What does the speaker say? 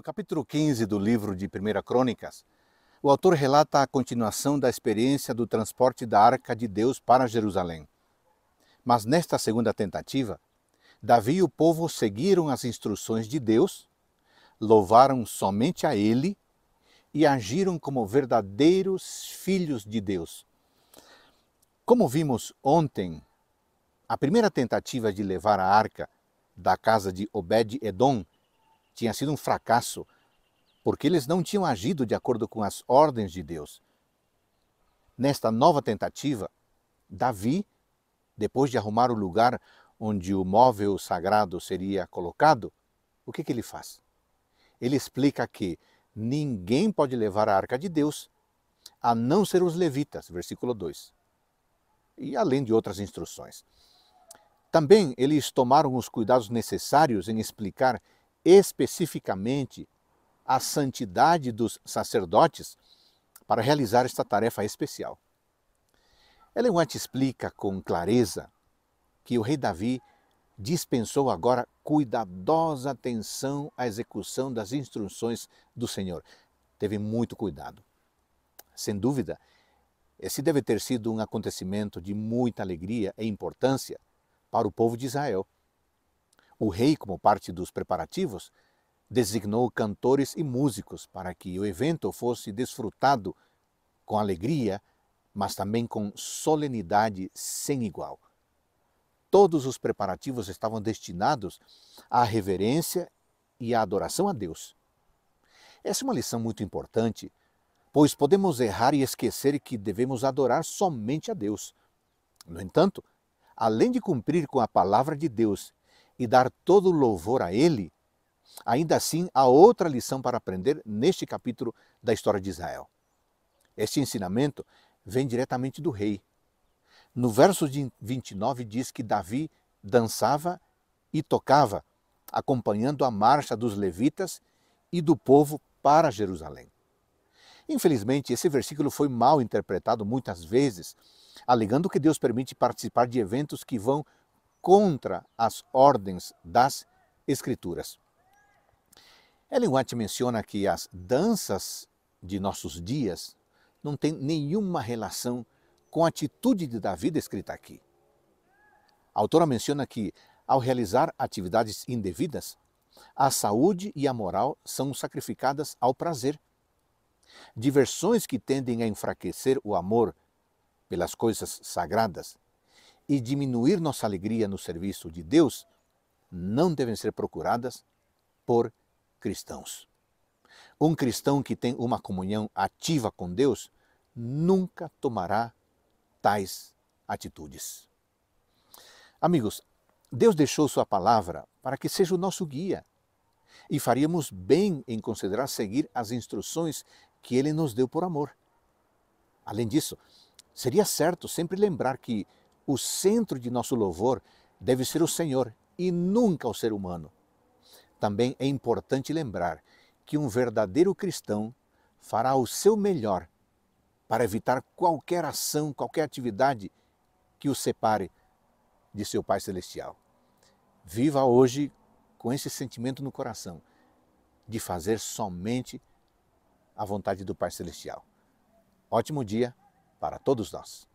No capítulo 15 do livro de 1 Crônicas, o autor relata a continuação da experiência do transporte da arca de Deus para Jerusalém. Mas nesta segunda tentativa, Davi e o povo seguiram as instruções de Deus, louvaram somente a Ele e agiram como verdadeiros filhos de Deus. Como vimos ontem, a primeira tentativa de levar a arca da casa de Obed-Edom tinha sido um fracasso, porque eles não tinham agido de acordo com as ordens de Deus. Nesta nova tentativa, Davi, depois de arrumar o lugar onde o móvel sagrado seria colocado, o que, que ele faz? Ele explica que ninguém pode levar a arca de Deus a não ser os levitas, versículo 2. E além de outras instruções. Também eles tomaram os cuidados necessários em explicar especificamente a santidade dos sacerdotes para realizar esta tarefa especial. Ellen White explica com clareza que o rei Davi dispensou agora cuidadosa atenção à execução das instruções do Senhor. Teve muito cuidado. Sem dúvida, esse deve ter sido um acontecimento de muita alegria e importância para o povo de Israel. O rei, como parte dos preparativos, designou cantores e músicos para que o evento fosse desfrutado com alegria, mas também com solenidade sem igual. Todos os preparativos estavam destinados à reverência e à adoração a Deus. Essa é uma lição muito importante, pois podemos errar e esquecer que devemos adorar somente a Deus. No entanto, além de cumprir com a palavra de Deus e dar todo o louvor a ele, ainda assim há outra lição para aprender neste capítulo da história de Israel. Este ensinamento vem diretamente do rei. No verso de 29 diz que Davi dançava e tocava, acompanhando a marcha dos levitas e do povo para Jerusalém. Infelizmente, esse versículo foi mal interpretado muitas vezes, alegando que Deus permite participar de eventos que vão contra as ordens das Escrituras. Ellen White menciona que as danças de nossos dias não têm nenhuma relação com a atitude de Davi descrita aqui. A autora menciona que, ao realizar atividades indevidas, a saúde e a moral são sacrificadas ao prazer. Diversões que tendem a enfraquecer o amor pelas coisas sagradas e diminuir nossa alegria no serviço de Deus não devem ser procuradas por cristãos. Um cristão que tem uma comunhão ativa com Deus nunca tomará tais atitudes. Amigos, Deus deixou Sua palavra para que seja o nosso guia e faríamos bem em considerar seguir as instruções que Ele nos deu por amor. Além disso, seria certo sempre lembrar que o centro de nosso louvor deve ser o Senhor e nunca o ser humano. Também é importante lembrar que um verdadeiro cristão fará o seu melhor para evitar qualquer ação, qualquer atividade que o separe de seu Pai Celestial. Viva hoje com esse sentimento no coração de fazer somente a vontade do Pai Celestial. Ótimo dia para todos nós.